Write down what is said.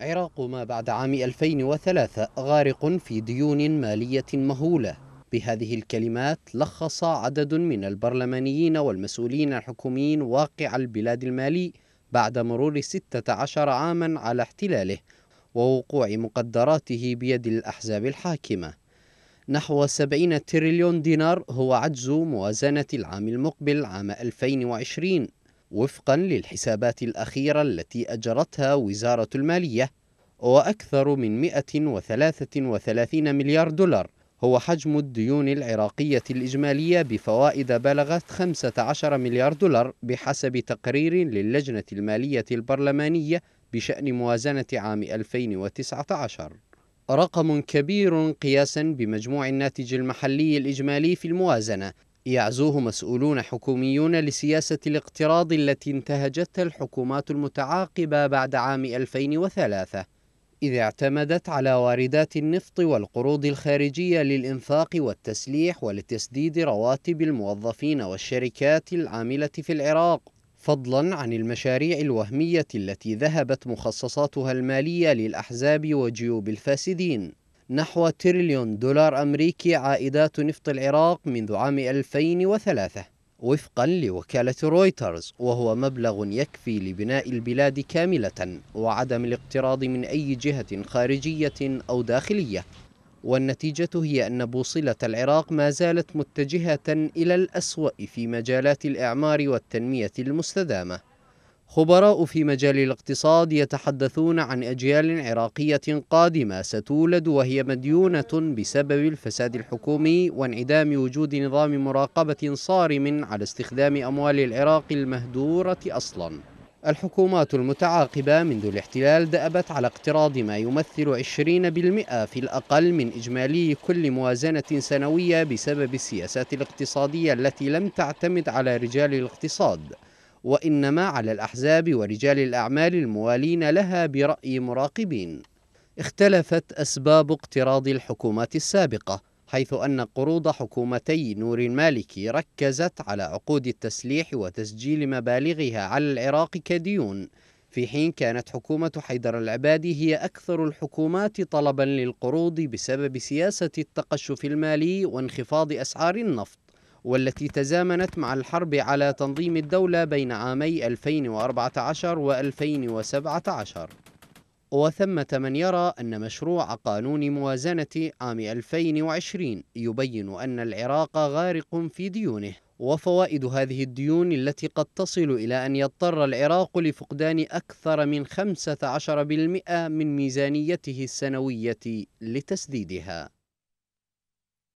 عراق ما بعد عام 2003 غارق في ديون مالية مهولة بهذه الكلمات لخص عدد من البرلمانيين والمسؤولين الحكوميين واقع البلاد المالي بعد مرور 16 عاما على احتلاله ووقوع مقدراته بيد الأحزاب الحاكمة نحو 70 تريليون دينار هو عجز موازنة العام المقبل عام 2020 وفقا للحسابات الأخيرة التي أجرتها وزارة المالية وأكثر من 133 مليار دولار هو حجم الديون العراقية الإجمالية بفوائد بلغت 15 مليار دولار بحسب تقرير للجنة المالية البرلمانية بشأن موازنة عام 2019 رقم كبير قياسا بمجموع الناتج المحلي الإجمالي في الموازنة يعزوه مسؤولون حكوميون لسياسة الاقتراض التي انتهجتها الحكومات المتعاقبة بعد عام 2003 إذ اعتمدت على واردات النفط والقروض الخارجية للإنفاق والتسليح ولتسديد رواتب الموظفين والشركات العاملة في العراق فضلا عن المشاريع الوهمية التي ذهبت مخصصاتها المالية للأحزاب وجيوب الفاسدين نحو تريليون دولار أمريكي عائدات نفط العراق منذ عام 2003 وفقا لوكالة رويترز وهو مبلغ يكفي لبناء البلاد كاملة وعدم الاقتراض من أي جهة خارجية أو داخلية والنتيجة هي أن بوصلة العراق ما زالت متجهة إلى الأسوأ في مجالات الإعمار والتنمية المستدامة خبراء في مجال الاقتصاد يتحدثون عن أجيال عراقية قادمة ستولد وهي مديونة بسبب الفساد الحكومي وانعدام وجود نظام مراقبة صارم على استخدام أموال العراق المهدورة أصلاً الحكومات المتعاقبة منذ الاحتلال دأبت على اقتراض ما يمثل 20% في الأقل من إجمالي كل موازنة سنوية بسبب السياسات الاقتصادية التي لم تعتمد على رجال الاقتصاد وإنما على الأحزاب ورجال الأعمال الموالين لها برأي مراقبين اختلفت أسباب اقتراض الحكومات السابقة حيث أن قروض حكومتي نور المالكي ركزت على عقود التسليح وتسجيل مبالغها على العراق كديون في حين كانت حكومة حيدر العبادي هي أكثر الحكومات طلبا للقروض بسبب سياسة التقشف المالي وانخفاض أسعار النفط والتي تزامنت مع الحرب على تنظيم الدولة بين عامي 2014 و 2017 وثمة من يرى أن مشروع قانون موازنة عام 2020 يبين أن العراق غارق في ديونه وفوائد هذه الديون التي قد تصل إلى أن يضطر العراق لفقدان أكثر من 15% من ميزانيته السنوية لتسديدها